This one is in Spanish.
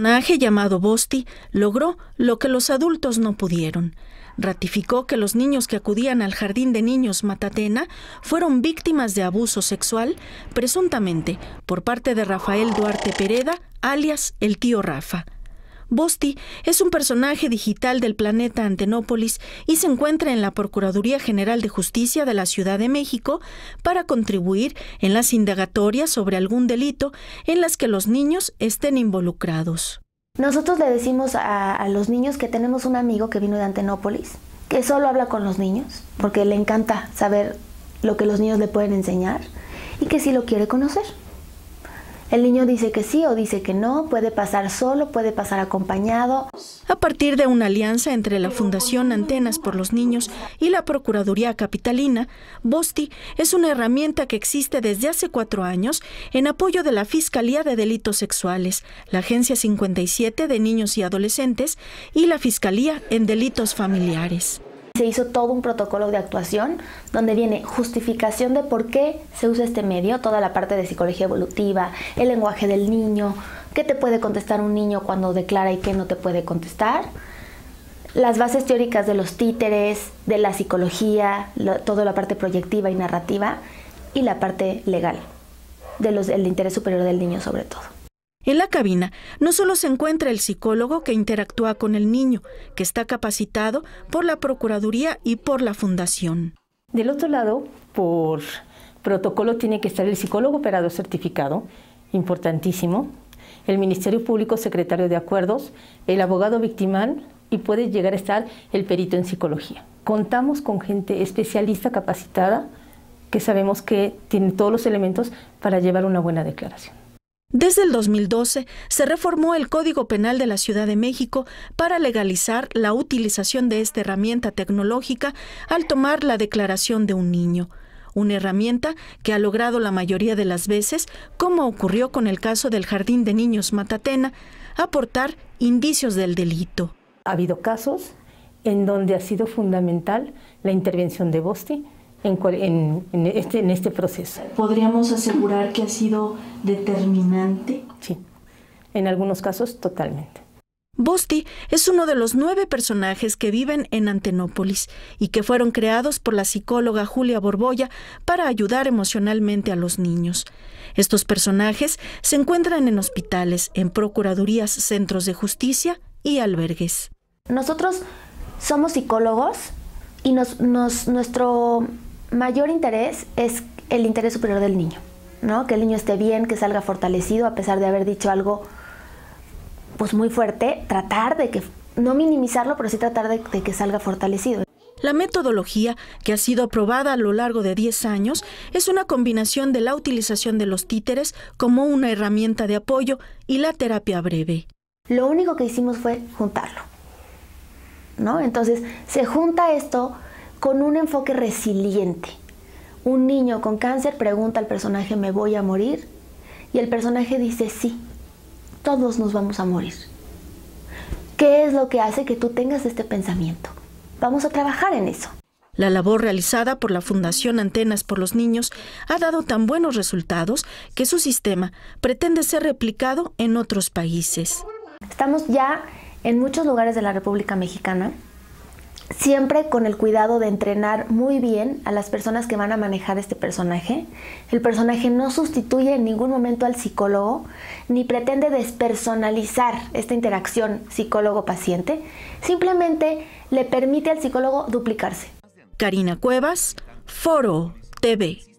personaje llamado Bosti logró lo que los adultos no pudieron. Ratificó que los niños que acudían al jardín de niños Matatena fueron víctimas de abuso sexual, presuntamente por parte de Rafael Duarte Pereda, alias el tío Rafa. Bosti es un personaje digital del planeta Antenópolis y se encuentra en la Procuraduría General de Justicia de la Ciudad de México para contribuir en las indagatorias sobre algún delito en las que los niños estén involucrados. Nosotros le decimos a, los niños que tenemos un amigo que vino de Antenópolis, que solo habla con los niños, porque le encanta saber lo que los niños le pueden enseñar y que sí lo quiere conocer. El niño dice que sí o dice que no, puede pasar solo, puede pasar acompañado. A partir de una alianza entre la Fundación Antenas por los Niños y la Procuraduría Capitalina, Bosti es una herramienta que existe desde hace cuatro años en apoyo de la Fiscalía de Delitos Sexuales, la Agencia 57 de Niños y Adolescentes y la Fiscalía en Delitos Familiares se hizo todo un protocolo de actuación donde viene justificación de por qué se usa este medio, toda la parte de psicología evolutiva, el lenguaje del niño, qué te puede contestar un niño cuando declara y qué no te puede contestar, las bases teóricas de los títeres, de la psicología, toda la parte proyectiva y narrativa y la parte legal, de interés superior del niño sobre todo. En la cabina no solo se encuentra el psicólogo que interactúa con el niño, que está capacitado por la Procuraduría y por la Fundación. Del otro lado, por protocolo tiene que estar el psicólogo operador certificado, importantísimo, el Ministerio Público Secretario de Acuerdos, el abogado victimal y puede llegar a estar el perito en psicología. Contamos con gente especialista capacitada que sabemos que tiene todos los elementos para llevar una buena declaración. Desde el 2012 se reformó el Código Penal de la Ciudad de México para legalizar la utilización de esta herramienta tecnológica al tomar la declaración de un niño, una herramienta que ha logrado la mayoría de las veces, como ocurrió con el caso del Jardín de Niños Matatena, aportar indicios del delito. Ha habido casos en donde ha sido fundamental la intervención de Bosti este, en, este, proceso. ¿Podríamos asegurar que ha sido determinante? Sí, en algunos casos totalmente. Bosti es uno de los nueve personajes que viven en Antenópolis y que fueron creados por la psicóloga Julia Borboya para ayudar emocionalmente a los niños. Estos personajes se encuentran en hospitales, en procuradurías, centros de justicia y albergues. Nosotros somos psicólogos y nos, nos, nuestro mayor interés es el interés superior del niño, ¿no? Que el niño esté bien, que salga fortalecido a pesar de haber dicho algo pues muy fuerte, tratar de que no minimizarlo, pero sí tratar de, de que salga fortalecido. La metodología, que ha sido aprobada a lo largo de 10 años, es una combinación de la utilización de los títeres como una herramienta de apoyo y la terapia breve. Lo único que hicimos fue juntarlo. ¿No? Entonces, se junta esto con un enfoque resiliente. Un niño con cáncer pregunta al personaje, ¿me voy a morir? Y el personaje dice, sí, todos nos vamos a morir. ¿Qué es lo que hace que tú tengas este pensamiento? Vamos a trabajar en eso. La labor realizada por la Fundación Antenas por los Niños ha dado tan buenos resultados que su sistema pretende ser replicado en otros países. Estamos ya en muchos lugares de la República Mexicana siempre con el cuidado de entrenar muy bien a las personas que van a manejar este personaje. El personaje no sustituye en ningún momento al psicólogo, ni pretende despersonalizar esta interacción psicólogo-paciente, simplemente le permite al psicólogo duplicarse. Karina Cuevas, Foro TV.